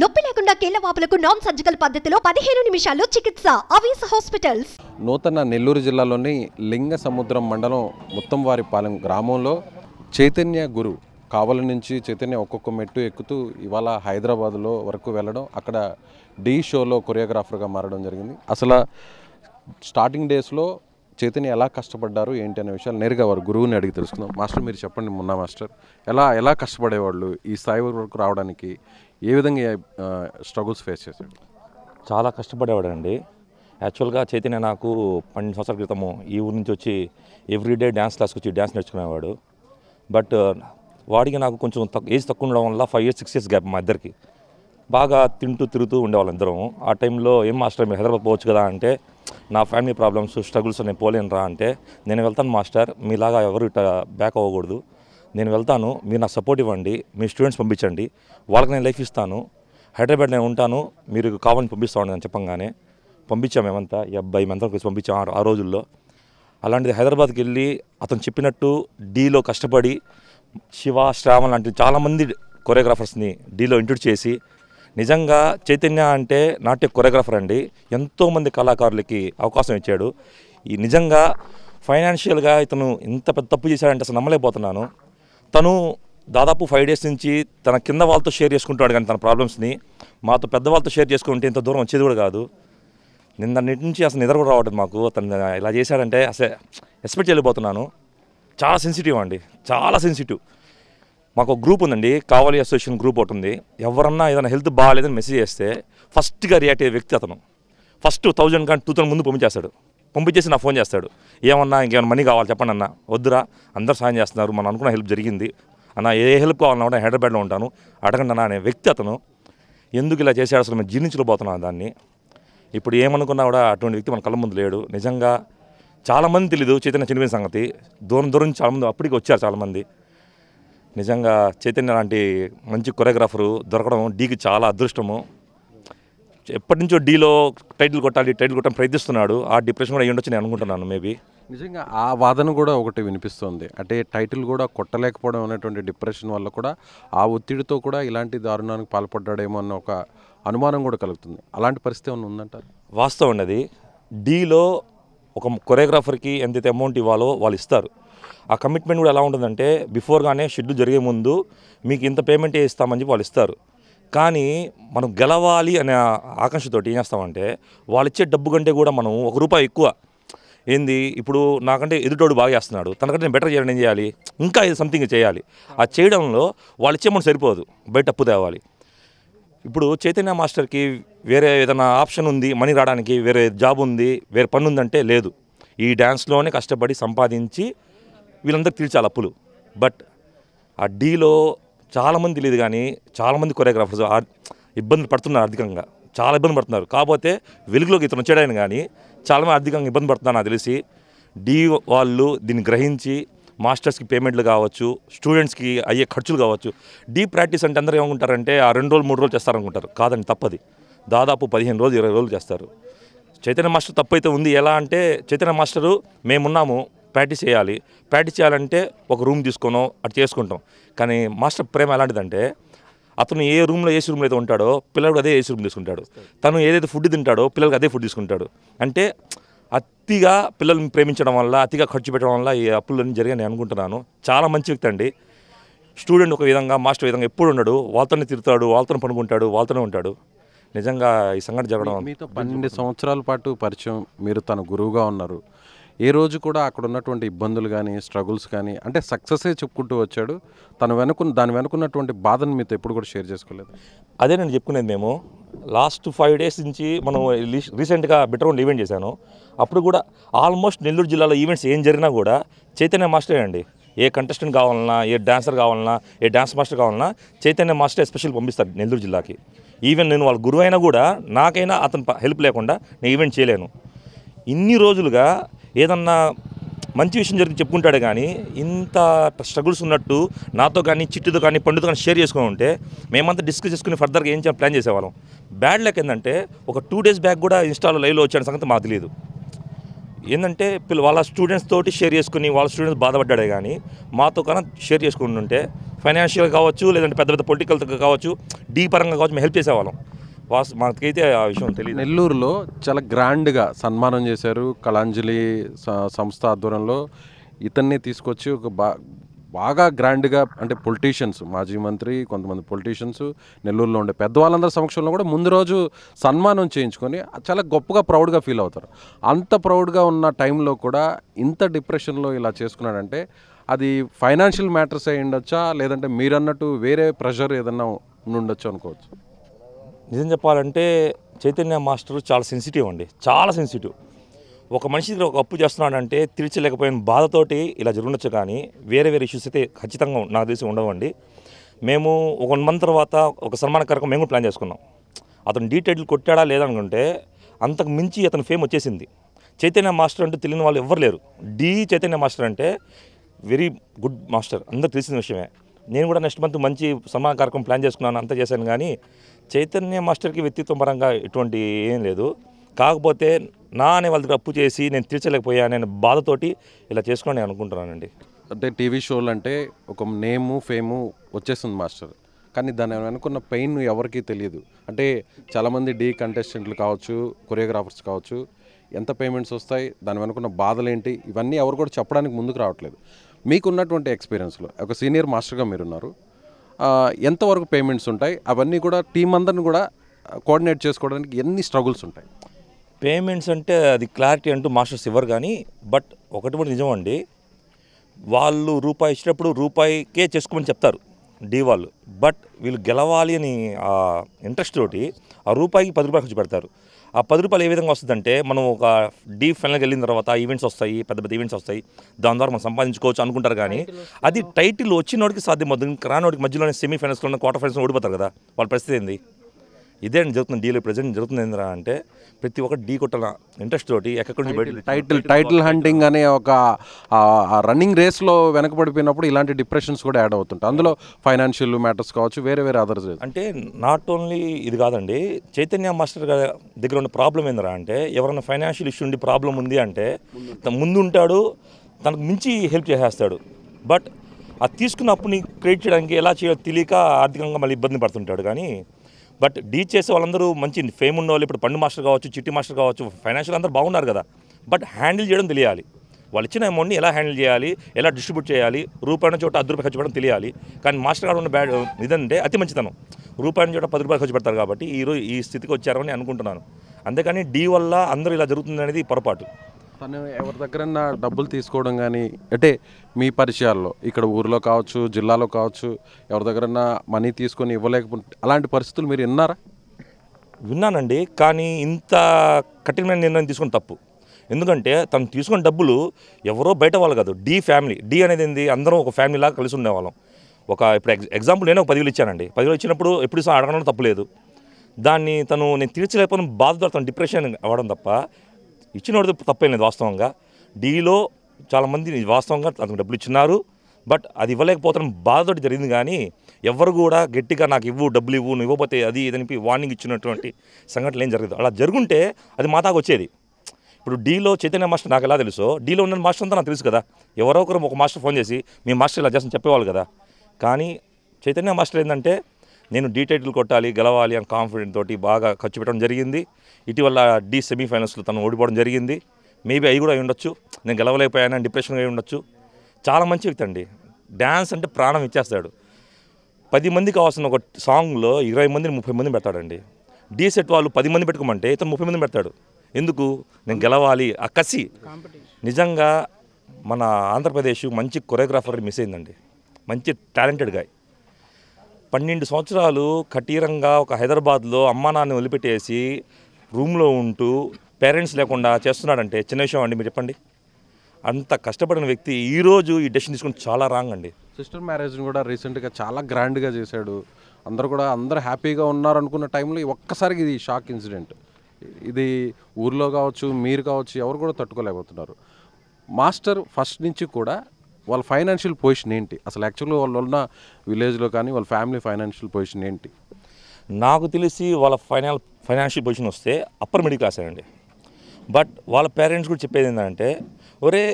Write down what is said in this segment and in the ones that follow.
నొప్పి లేకుండా కీళ్ల వాపులకు నాన్ సర్జికల్ పద్ధతిలో పదిహేను నిమిషాల్లో చికిత్స అవీస్ హాస్పిటల్స్ నూతన నెల్లూరు జిల్లాలోని లింగ సముద్రం మండలం ముత్తంవారిపాలెం గ్రామంలో చైతన్య గురు కావల నుంచి చైతన్య ఒక్కొక్క మెట్టు ఎక్కుతూ ఇవాళ హైదరాబాద్లో వరకు వెళ్ళడం అక్కడ డీ షోలో కొరియోగ్రాఫర్గా మారడం జరిగింది అసలు స్టార్టింగ్ డేస్లో చైతన్య ఎలా కష్టపడ్డారు ఏంటి అనే విషయాలు నేరుగా వారు గురువుని అడిగి తెలుసుకుందాం మాస్టర్ మీరు చెప్పండి మొన్న మాస్టర్ ఎలా ఎలా కష్టపడేవాళ్ళు ఈ స్థాయి వరకు రావడానికి ఏ విధంగా స్ట్రగుల్స్ ఫేస్ చేశాడు చాలా కష్టపడేవాడండి యాక్చువల్గా చైతన్య నాకు పన్నెండు సంవత్సరాల క్రితము ఈ ఊరి నుంచి వచ్చి ఎవ్రీడే డ్యాన్స్ క్లాస్కి వచ్చి డ్యాన్స్ నేర్చుకునేవాడు బట్ వాడికి నాకు కొంచెం తక్కువ ఏజ్ తక్కువ ఉండడం వల్ల five years six years gap మా ఇద్దరికి బాగా తింటూ తిరుగుతూ ఉండేవాళ్ళు ఇద్దరం ఆ టైంలో ఏం మాస్టర్ మీరు హైదరాబాద్ పోవచ్చు కదా అంటే నా ఫ్యామిలీ ప్రాబ్లమ్స్ స్ట్రగుల్స్ నేను పోలేను రా అంటే నేను వెళ్తాను మాస్టర్ మీలాగా ఎవరు ఇట్లా బ్యాక్ అవ్వకూడదు నేను వెళ్తాను మీరు నాకు సపోర్ట్ ఇవ్వండి మీ స్టూడెంట్స్ పంపించండి వాళ్ళకి నేను లైఫ్ ఇస్తాను హైదరాబాద్ నేను ఉంటాను మీరు కావాలని పంపిస్తాను అని చెప్పంగానే పంపించాం మేమంతా ఈ అబ్బాయి మేమంతా కలిసి పంపించాం ఆ రోజుల్లో అలాంటిది హైదరాబాద్కి వెళ్ళి అతను చెప్పినట్టు డీలో కష్టపడి శివ శ్రావణ్ లాంటి చాలామంది కొరియోగ్రాఫర్స్ని డీలో ఇంట్రడ్యూస్ చేసి నిజంగా చైతన్య అంటే నాట్య కొరియోగ్రాఫర్ అండి ఎంతోమంది కళాకారులకి అవకాశం ఇచ్చాడు ఈ నిజంగా ఫైనాన్షియల్గా ఇతను ఇంత పెద్ద తప్పు చేశాడంటే అసలు నమ్మలేకపోతున్నాను తను దాదాపు ఫైవ్ డేస్ నుంచి తన కింద వాళ్ళతో షేర్ చేసుకుంటాడు కానీ తన ప్రాబ్లమ్స్ని మాతో పెద్దవాళ్ళతో షేర్ చేసుకుంటే ఇంత దూరం వచ్చేది కూడా కాదు నిన్నటి నుంచి అసలు నిద్ర కూడా రావట్లేదు మాకు తను ఇలా చేశాడంటే అసలు ఎక్స్పెక్ట్ చేయలేకపోతున్నాను చాలా సెన్సిటివ్ అండి చాలా సెన్సిటివ్ మాకు ఒక గ్రూప్ ఉందండి కావాలి అసోసియేషన్ గ్రూప్ ఒకటి ఉంది ఎవరన్నా ఏదైనా హెల్త్ బాగాలేదని మెసేజ్ చేస్తే ఫస్ట్గా రియాక్ట్ అయ్యే వ్యక్తి అతను ఫస్ట్ థౌజండ్ కానీ టూ థౌసండ్ ముందు పంపించేస్తాడు పంపించేసి నా ఫోన్ చేస్తాడు ఏమన్నా ఇంకేమైనా మనీ కావాలి చెప్పండి అన్న వద్దురా అందరు సాయం చేస్తున్నారు మనం అనుకున్న హెల్ప్ జరిగింది అన్న ఏ హెల్ప్ కావాలన్నా కూడా హైదరాబాద్లో ఉంటాను అడగండి అన్న అనే వ్యక్తి అతను ఎందుకు ఇలా చేసే అసలు మేము జీర్ణించలేకపోతున్నాం దాన్ని ఇప్పుడు ఏమనుకున్నా కూడా అటువంటి వ్యక్తి మన కళ్ళ ముందు లేడు నిజంగా చాలామంది తెలీదు చైతన్య చనిపోయిన సంగతి దూరం దూరం నుంచి చాలామంది అప్పటికి వచ్చారు చాలామంది నిజంగా చైతన్య లాంటి మంచి కొరియోగ్రాఫరు దొరకడం డీకి చాలా అదృష్టము ఎప్పటి నుంచో డీలో టైటిల్ కొట్టాలి టైటిల్ కొట్టడం ప్రయత్నిస్తున్నాడు ఆ డిప్రెషన్ కూడా అయ్యుండొచ్చు నేను అనుకుంటున్నాను మేబీ నిజంగా ఆ వాదన కూడా ఒకటి వినిపిస్తుంది అంటే టైటిల్ కూడా కొట్టలేకపోవడం అనేటువంటి డిప్రెషన్ వల్ల కూడా ఆ ఒత్తిడితో కూడా ఇలాంటి దారుణానికి పాల్పడ్డాడేమో అన్న ఒక అనుమానం కూడా కలుగుతుంది అలాంటి పరిస్థితి ఏమైనా ఉందంటారు వాస్తవం ఉన్నది డీలో ఒక కొరియోగ్రాఫర్కి ఎంతైతే అమౌంట్ ఇవ్వాలో వాళ్ళు ఇస్తారు ఆ కమిట్మెంట్ కూడా ఎలా ఉంటుందంటే బిఫోర్గానే షెడ్యూల్ జరిగే ముందు మీకు ఇంత పేమెంట్ ఇస్తామని చెప్పి వాళ్ళు ఇస్తారు కానీ మనం గెలవాలి అనే ఆకాంక్షతోటి ఏం చేస్తామంటే వాళ్ళు ఇచ్చే డబ్బు కంటే కూడా మనం ఒక రూపాయి ఎక్కువ ఏంది ఇప్పుడు నాకంటే ఎదుటోడు బాగా చేస్తున్నాడు తనకంటే నేను బెటర్ చేయాలని ఏం చేయాలి ఇంకా సంథింగ్ చేయాలి ఆ చేయడంలో వాళ్ళు మనం సరిపోదు బయట తప్పు తేవాలి ఇప్పుడు చైతన్య మాస్టర్కి వేరే ఏదైనా ఆప్షన్ ఉంది మనీ రావడానికి వేరే జాబ్ ఉంది వేరే పని ఉందంటే లేదు ఈ డ్యాన్స్లోనే కష్టపడి సంపాదించి వీళ్ళందరికీ తీర్చాలి అప్పులు బట్ ఆ డీలో చాలామంది తెలియదు కానీ చాలామంది కొరియోగ్రాఫర్స్ ఇబ్బందులు పడుతున్నారు ఆర్థికంగా చాలా ఇబ్బంది పడుతున్నారు కాకపోతే వెలుగులోకి ఇతను వచ్చాడని కానీ చాలామంది ఆర్థికంగా ఇబ్బంది పడుతున్నారు నాకు తెలిసి డీ వాళ్ళు దీన్ని గ్రహించి మాస్టర్స్కి పేమెంట్లు కావచ్చు స్టూడెంట్స్కి అయ్యే ఖర్చులు కావచ్చు డీ ప్రాక్టీస్ అంటే అందరూ ఏమనుకుంటారంటే ఆ రెండు రోజులు మూడు రోజులు చేస్తారనుకుంటారు కాదని తప్పది దాదాపు పదిహేను రోజులు ఇరవై రోజులు చేస్తారు చైతన్య మాస్టర్ తప్పైతే ఉంది ఎలా అంటే చైతన్య మాస్టరు మేమున్నాము ప్రాక్టీస్ చేయాలి ప్రాక్టీస్ చేయాలంటే ఒక రూమ్ తీసుకోను అటు చేసుకుంటాం కానీ మాస్టర్ ప్రేమ ఎలాంటిదంటే అతను ఏ రూమ్లో ఏసీ రూమ్లో అయితే ఉంటాడో పిల్లలకు అదే ఏసీ రూమ్ తీసుకుంటాడు తను ఏదైతే ఫుడ్ తింటాడో పిల్లలకి అదే ఫుడ్ తీసుకుంటాడు అంటే అతిగా పిల్లల్ని ప్రేమించడం వల్ల అతిగా ఖర్చు పెట్టడం వల్ల ఈ అప్పులన్నీ జరిగాయి నేను అనుకుంటున్నాను చాలా మంచి వ్యక్తి అండి స్టూడెంట్ ఒక విధంగా మాస్టర్ విధంగా ఎప్పుడు ఉన్నాడు వాళ్ళతోనే తిరుగుతాడు వాళ్ళతోనే పనుకుంటాడు వాళ్ళతోనే ఉంటాడు నిజంగా ఈ సంఘటన జరగడం మీతో పన్నెండు సంవత్సరాల పాటు పరిచయం మీరు తన గురువుగా ఉన్నారు ఏ రోజు కూడా అక్కడ ఉన్నటువంటి ఇబ్బందులు కానీ స్ట్రగుల్స్ కానీ అంటే సక్సెసే చెప్పుకుంటూ వచ్చాడు తను వెనుకున్న దాని వెనుకున్నటువంటి బాధను మీతో ఎప్పుడు కూడా షేర్ చేసుకోలేదు అదే నేను చెప్పుకునేది మేము లాస్ట్ ఫైవ్ డేస్ నుంచి మనం రీసెంట్గా బెటర్ ఈవెంట్ చేశాను అప్పుడు కూడా ఆల్మోస్ట్ నెల్లూరు జిల్లాలో ఈవెంట్స్ ఏం జరిగినా కూడా చైతన్య మాస్టరే అండి ఏ కంటెస్టెంట్ కావాలన్నా ఏ డాన్సర్ కావాలన్నా ఏ డాన్స్ మాస్టర్ కావాలన్నా చైతన్య మాస్టర్ ఎస్పెషల్ పంపిస్తారు నెల్లూరు జిల్లాకి ఈవెన్ నేను వాళ్ళ గురువైనా కూడా నాకైనా అతను హెల్ప్ లేకుండా నేను ఈవెంట్ చేయలేను ఇన్ని రోజులుగా ఏదన్నా మంచి విషయం జరిగింది చెప్పుకుంటాడు కానీ ఇంత స్ట్రగుల్స్ ఉన్నట్టు నాతో కానీ చిట్టుతో కానీ పండుతో కానీ షేర్ చేసుకుని ఉంటే మేమంతా డిస్కస్ చేసుకుని ఫర్దర్గా ఏం ప్లాన్ చేసేవాళ్ళం బ్యాడ్ లెక్ ఏంటంటే ఒక టూ డేస్ బ్యాక్ కూడా ఇన్స్టాలో లైవ్లో వచ్చాడు సంగతి మాకు తెలియదు ఏంటంటే పిల్ల వాళ్ళ స్టూడెంట్స్ తోటి షేర్ చేసుకుని వాళ్ళ స్టూడెంట్స్ బాధపడ్డాడే కానీ మాతో కన్నా షేర్ చేసుకుంటుంటే ఫైనాన్షియల్ కావచ్చు లేదంటే పెద్ద పెద్ద పొలిటికల్ కావచ్చు డీ పరంగా కావచ్చు మేము హెల్ప్ చేసేవాళ్ళం వాస్ మనకైతే ఆ విషయం తెలియదు నెల్లూరులో చాలా గ్రాండ్గా సన్మానం చేశారు కళాంజలి సంస్థ ఆధ్వర్యంలో ఇతన్ని తీసుకొచ్చి ఒక బా బాగా గ్రాండ్గా అంటే పొలిటీషియన్స్ మాజీ మంత్రి కొంతమంది పొలిటీషియన్స్ నెల్లూరులో ఉండే పెద్దవాళ్ళందరి సమక్షంలో కూడా ముందు రోజు సన్మానం చేయించుకొని చాలా గొప్పగా ప్రౌడ్గా ఫీల్ అవుతారు అంత ప్రౌడ్గా ఉన్న టైంలో కూడా ఇంత డిప్రెషన్లో ఇలా చేసుకున్నాడంటే అది ఫైనాన్షియల్ మ్యాటర్స్ అయ్యి ఉండొచ్చా లేదంటే మీరన్నట్టు వేరే ప్రెషర్ ఏదన్నా ఉండొచ్చు అనుకోవచ్చు నిజం చెప్పాలంటే చైతన్య మాస్టర్ చాలా సెన్సిటివ్ అండి చాలా సెన్సిటివ్ ఒక మనిషి ఒక అప్పు చేస్తున్నాడంటే తీర్చలేకపోయిన బాధతోటి ఇలా జరుగుండొచ్చు కానీ వేరే వేరే ఇష్యూస్ అయితే ఖచ్చితంగా నాకు తెలిసి ఉండవండి మేము ఒక వన్ మంత్ తర్వాత ఒక సన్మాన కార్యక్రమం మేము కూడా ప్లాన్ చేసుకున్నాం అతను డీటెయిల్ కొట్టాడా లేదనుకుంటే అంతకు మించి అతని ఫేమ్ వచ్చేసింది చైతన్య మాస్టర్ అంటే తెలియని వాళ్ళు ఎవ్వరు లేరు డీ చైతన్య మాస్టర్ అంటే వెరీ గుడ్ మాస్టర్ అందరు తెలిసిన విషయమే నేను కూడా నెక్స్ట్ మంత్ మంచి సన్మాన కార్యక్రమం ప్లాన్ చేసుకున్నాను అంతా చేశాను కానీ చైతన్య మాస్టర్కి వ్యక్తిత్వం పరంగా ఎటువంటి ఏం లేదు కాకపోతే నా అనే వాళ్ళ అప్పు చేసి నేను తీర్చలేకపోయా నేను బాధతోటి ఇలా చేసుకోండి నేను అనుకుంటున్నానండి అంటే టీవీ షోలు అంటే ఒక నేము ఫేము వచ్చేస్తుంది మాస్టర్ కానీ దాని అనుకున్న పెయిన్ ఎవరికీ తెలియదు అంటే చాలామంది డీ కంటెస్టెంట్లు కావచ్చు కొరియోగ్రాఫర్స్ కావచ్చు ఎంత పేమెంట్స్ వస్తాయి దాని వెనుకున్న బాధలేంటి ఇవన్నీ ఎవరు కూడా చెప్పడానికి ముందుకు రావట్లేదు మీకున్నటువంటి ఎక్స్పీరియన్స్లో ఒక సీనియర్ మాస్టర్గా మీరున్నారు ఎంతవరకు పేమెంట్స్ ఉంటాయి అవన్నీ కూడా టీం అందరిని కూడా కోఆర్డినేట్ చేసుకోవడానికి ఎన్ని స్ట్రగుల్స్ ఉంటాయి పేమెంట్స్ అంటే అది క్లారిటీ అంటూ మాస్టర్స్ ఇవ్వరు కానీ బట్ ఒకటి కూడా నిజమండి వాళ్ళు రూపాయి ఇచ్చినప్పుడు రూపాయికే చేసుకోమని చెప్తారు డీ వాళ్ళు బట్ వీళ్ళు గెలవాలి అని ఇంట్రెస్ట్ తోటి ఆ రూపాయికి పది రూపాయలు ఖర్చు పెడతారు ఆ పది రూపాయలు ఏ విధంగా వస్తుందంటే మనం ఒక డీప్ ఫైనల్కి వెళ్ళిన తర్వాత ఈవెంట్స్ వస్తాయి పెద్ద పెద్ద ఈవెంట్స్ వస్తాయి దాని ద్వారా మనం సంపాదించుకోవచ్చు అనుకుంటారు కానీ అది టైటిల్ వచ్చినోడికి సాధ్యం అవుతుంది రానోడికి మధ్యలోనే సెమీఫైనల్స్లో క్వార్టర్ ఫైనల్స్లో ఓడిపోతారు కదా వాళ్ళ పరిస్థితి ఏంది ఇదే జరుగుతుంది డీలో ప్రజెంట్ జరుగుతుంది ఏంద్రా అంటే ప్రతి ఒక్క డీ కొట్టాల ఇంట్రెస్ట్ తోటి ఎక్కడి నుంచి బయట టైటిల్ టైటిల్ హంటింగ్ అనే ఒక రన్నింగ్ రేస్లో వెనకబడిపోయినప్పుడు ఇలాంటి డిప్రెషన్స్ కూడా యాడ్ అవుతుంటాయి అందులో ఫైనాన్షియల్ మ్యాటర్స్ కావచ్చు వేరే వేరే అదర్స్ అంటే నాట్ ఓన్లీ ఇది కాదండి చైతన్య మాస్టర్ దగ్గర ఉన్న ప్రాబ్లం ఏంద్రా అంటే ఎవరైనా ఫైనాన్షియల్ ఇష్యూ ఉండి ప్రాబ్లం ఉంది అంటే ముందు ఉంటాడు తనకు మించి హెల్ప్ చేసేస్తాడు బట్ అది తీసుకున్న అప్పుని క్రియేట్ చేయడానికి ఎలా చేయాలో తెలియక ఆర్థికంగా మళ్ళీ ఇబ్బంది పడుతుంటాడు కానీ బట్ డీ చేసే వాళ్ళందరూ మంచి ఫేమ్ ఉన్న వాళ్ళు ఇప్పుడు పండు మాస్టర్ కావచ్చు చిట్టి మాస్టర్ కావచ్చు ఫైనాన్షియల్ అందరూ బాగున్నారు కదా బట్ హ్యాండిల్ చేయడం తెలియాలి వాళ్ళు ఇచ్చిన అమౌంట్ని ఎలా హ్యాండిల్ చేయాలి ఎలా డిస్ట్రిబ్యూట్ చేయాలి రూపాయిన చోట అర్ధ రూపాయలు ఖర్చు పెట్టడం తెలియాలి కానీ మాస్టర్ గారు ఉన్న బ్యాడ్ ఇదంటే అతి మంచితనం రూపాయిన చోట పది రూపాయలు ఖర్చు పెడతారు కాబట్టి ఈరోజు ఈ స్థితికి వచ్చారని అనుకుంటున్నాను అంతేకాని డీ వల్ల అందరూ ఇలా జరుగుతుంది అనేది పొరపాటు తను ఎవరి దగ్గర డబ్బులు తీసుకోవడం కానీ అంటే మీ పరిచయాల్లో ఇక్కడ ఊర్లో కావచ్చు జిల్లాలో కావచ్చు ఎవరి దగ్గర మనీ తీసుకొని ఇవ్వలేకపోతే అలాంటి పరిస్థితులు మీరు విన్నారా విన్నానండి కానీ ఇంత కఠినమైన నిర్ణయం తీసుకుని తప్పు ఎందుకంటే తను తీసుకున్న డబ్బులు ఎవరో బయట వాళ్ళు కాదు డి ఫ్యామిలీ డి అనేది ఏంది అందరం ఒక ఫ్యామిలీలాగా కలిసి ఉండేవాళ్ళం ఒక ఇప్పుడు ఎగ్జాంపుల్ నేను ఒక పదివేలు ఇచ్చానండి పదివేలు ఇచ్చినప్పుడు ఎప్పుడు అడగడం తప్పలేదు దాన్ని తను నేను తీర్చలేకపోయిన బాధపడతాను డిప్రెషన్ అవ్వడం తప్ప వాడు తప్పేం లేదు వాస్తవంగా డీలో చాలామంది వాస్తవంగా అతను డబ్బులు ఇచ్చినారు బట్ అది ఇవ్వలేకపోవడం బాధతోటి జరిగింది కానీ ఎవరు కూడా గట్టిగా నాకు ఇవ్వు డబ్బులు ఇవ్వు నువ్వు ఇవ్వకపోతే అది ఇదని వార్నింగ్ ఇచ్చినటువంటి సంఘటనలు ఏం జరగదు అలా జరుగుంటే అది మా దాకా వచ్చేది ఇప్పుడు డీలో చైతన్య మాస్టర్ నాకు ఎలా తెలుసో డీలో ఉన్న మాస్టర్ అంతా నాకు తెలుసు కదా ఎవరో ఒకరు ఒక మాస్టర్ ఫోన్ చేసి మీ మాస్టర్ ఇలా చేస్తాను చెప్పేవాళ్ళు కదా కానీ చైతన్య మాస్టర్ ఏంటంటే నేను డీ టైటిల్ కొట్టాలి గెలవాలి అని కాన్ఫిడెంట్ తోటి బాగా ఖర్చు పెట్టడం జరిగింది ఇటీవల డి సెమీఫైనల్స్లో తను ఓడిపోవడం జరిగింది మేబీ అవి కూడా అయి ఉండొచ్చు నేను గెలవలేకపోయాను డిప్రెషన్ అయి ఉండొచ్చు చాలా మంచి వ్యక్తి అండి డ్యాన్స్ అంటే ప్రాణం ఇచ్చేస్తాడు పది మంది కావాల్సిన ఒక సాంగ్లో ఇరవై మందిని ముప్పై మంది పెడతాడండి డీ సెట్ వాళ్ళు పది మంది పెట్టుకోమంటే ఇతను ముప్పై మంది పెడతాడు ఎందుకు నేను గెలవాలి ఆ కసి నిజంగా మన ఆంధ్రప్రదేశ్ మంచి కొరియోగ్రాఫర్ మిస్ అయిందండి మంచి టాలెంటెడ్ గాయ్ పన్నెండు సంవత్సరాలు కఠీరంగా ఒక హైదరాబాద్లో అమ్మ నాన్న వదిలిపెట్టేసి రూమ్లో ఉంటూ పేరెంట్స్ లేకుండా చేస్తున్నాడంటే చిన్న విషయం అండి మీరు చెప్పండి అంత కష్టపడిన వ్యక్తి ఈరోజు ఈ డెసిషన్ తీసుకుని చాలా రాంగ్ అండి సిస్టర్ మ్యారేజ్ని కూడా రీసెంట్గా చాలా గ్రాండ్గా చేశాడు అందరు కూడా అందరు హ్యాపీగా ఉన్నారు అనుకున్న టైంలో ఒక్కసారికి ఇది షాక్ ఇన్సిడెంట్ ఇది ఊర్లో కావచ్చు మీరు కావచ్చు ఎవరు కూడా తట్టుకోలేకపోతున్నారు మాస్టర్ ఫస్ట్ నుంచి కూడా వాళ్ళ ఫైనాన్షియల్ పొజిషన్ ఏంటి అసలు యాక్చువల్గా వాళ్ళు ఉన్న విలేజ్లో కానీ వాళ్ళ ఫ్యామిలీ ఫైనాన్షియల్ పొజిషన్ ఏంటి నాకు తెలిసి వాళ్ళ ఫైనాన్ ఫైనాన్షియల్ పొజిషన్ వస్తే అప్పర్ మిడిల్ క్లాస్ అండి బట్ వాళ్ళ పేరెంట్స్ కూడా చెప్పేది ఏంటంటే ఒరే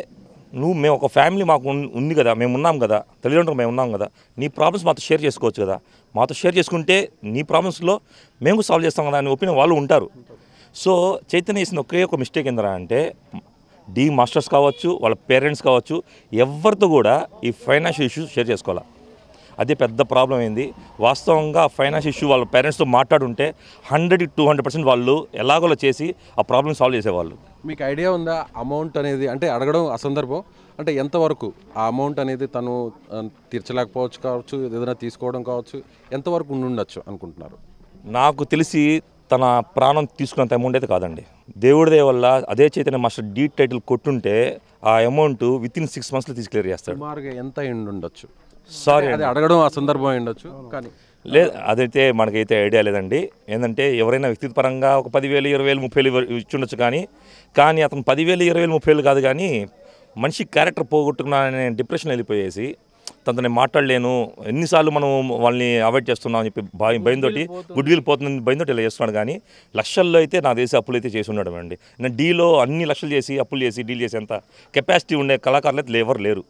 నువ్వు మేము ఒక ఫ్యామిలీ మాకు ఉంది కదా మేము ఉన్నాం కదా తల్లిదండ్రులు మేము ఉన్నాం కదా నీ ప్రాబ్లమ్స్ మాతో షేర్ చేసుకోవచ్చు కదా మాతో షేర్ చేసుకుంటే నీ ప్రాబ్లమ్స్లో మేము సాల్వ్ చేస్తాం కదా అని ఒపీనియన్ వాళ్ళు ఉంటారు సో చైతన్య చేసిన ఒకే ఒక మిస్టేక్ ఏంటరా అంటే డీ మాస్టర్స్ కావచ్చు వాళ్ళ పేరెంట్స్ కావచ్చు ఎవరితో కూడా ఈ ఫైనాన్షియల్ ఇష్యూస్ షేర్ చేసుకోవాలి అదే పెద్ద ప్రాబ్లం అయింది వాస్తవంగా ఫైనాన్స్ ఇష్యూ వాళ్ళ పేరెంట్స్తో మాట్లాడుంటే హండ్రెడ్ టూ హండ్రెడ్ పర్సెంట్ వాళ్ళు ఎలాగోలా చేసి ఆ ప్రాబ్లం సాల్వ్ చేసేవాళ్ళు మీకు ఐడియా ఉందా అమౌంట్ అనేది అంటే అడగడం అసందర్భం అంటే ఎంతవరకు ఆ అమౌంట్ అనేది తను తీర్చలేకపోవచ్చు కావచ్చు ఏదైనా తీసుకోవడం కావచ్చు ఎంతవరకు ఉండి ఉండొచ్చు అనుకుంటున్నారు నాకు తెలిసి తన ప్రాణం తీసుకున్నంత అమౌంట్ అయితే కాదండి దేవుడిదే వల్ల అదే చైతన్య మాస్టర్ డీ టైటిల్ కొట్టుంటే ఆ అమౌంట్ విత్ ఇన్ సిక్స్ మంత్స్లో క్లియర్ చేస్తాడు ఎంత ఎండు ఉండొచ్చు సారీ అది అడగడం ఆ సందర్భం ఉండొచ్చు కానీ లేదు అదైతే మనకైతే ఐడియా లేదండి ఏంటంటే ఎవరైనా పరంగా ఒక పదివేలు ఇరవై వేలు ముప్పై వేలు ఇచ్చుండొచ్చు కానీ కానీ అతను పదివేలు ఇరవై వేలు ముప్పై వేలు కాదు కానీ మనిషి క్యారెక్టర్ పోగొట్టుకున్నాననే డిప్రెషన్ వెళ్ళిపోయేసి తనతోనే మాట్లాడలేను ఎన్నిసార్లు మనం వాళ్ళని అవాయిడ్ చేస్తున్నాం అని చెప్పి భయం భయంతో గుడ్ విల్ పోతుందని భయంతో ఇలా చేస్తున్నాడు కానీ లక్షల్లో అయితే నా దేశ అప్పులు అయితే చేసి ఉన్నాడు అండి నేను డీలో అన్ని లక్షలు చేసి అప్పులు చేసి డీల్ చేసి అంత కెపాసిటీ ఉండే కళాకారులు అయితే ఎవరు లేరు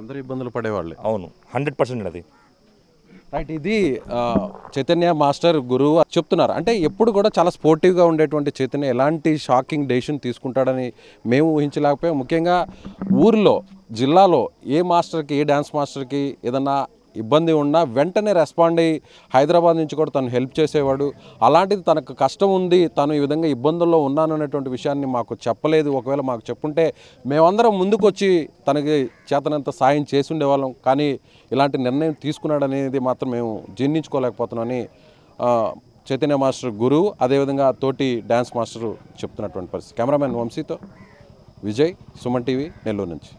అందరు ఇబ్బందులు పడేవాళ్ళు అవును హండ్రెడ్ పర్సెంట్ అది రైట్ ఇది చైతన్య మాస్టర్ గురువు చెప్తున్నారు అంటే ఎప్పుడు కూడా చాలా స్పోర్టివ్గా ఉండేటువంటి చైతన్య ఎలాంటి షాకింగ్ డెసిషన్ తీసుకుంటాడని మేము ఊహించలేకపోయాం ముఖ్యంగా ఊర్లో జిల్లాలో ఏ మాస్టర్కి ఏ డ్యాన్స్ మాస్టర్కి ఏదన్నా ఇబ్బంది ఉన్నా వెంటనే రెస్పాండ్ అయ్యి హైదరాబాద్ నుంచి కూడా తను హెల్ప్ చేసేవాడు అలాంటిది తనకు కష్టం ఉంది తను ఈ విధంగా ఇబ్బందుల్లో ఉన్నాను అనేటువంటి విషయాన్ని మాకు చెప్పలేదు ఒకవేళ మాకు చెప్పుంటే మేమందరం ముందుకొచ్చి తనకి చేతనంత సాయం చేసి ఉండేవాళ్ళం కానీ ఇలాంటి నిర్ణయం తీసుకున్నాడనేది మాత్రం మేము జీర్ణించుకోలేకపోతున్నామని చైతన్య మాస్టర్ గురువు అదేవిధంగా తోటి డ్యాన్స్ మాస్టర్ చెప్తున్నటువంటి పరిస్థితి కెమెరామెన్ వంశీతో విజయ్ సుమన్ టీవీ నెల్లూరు నుంచి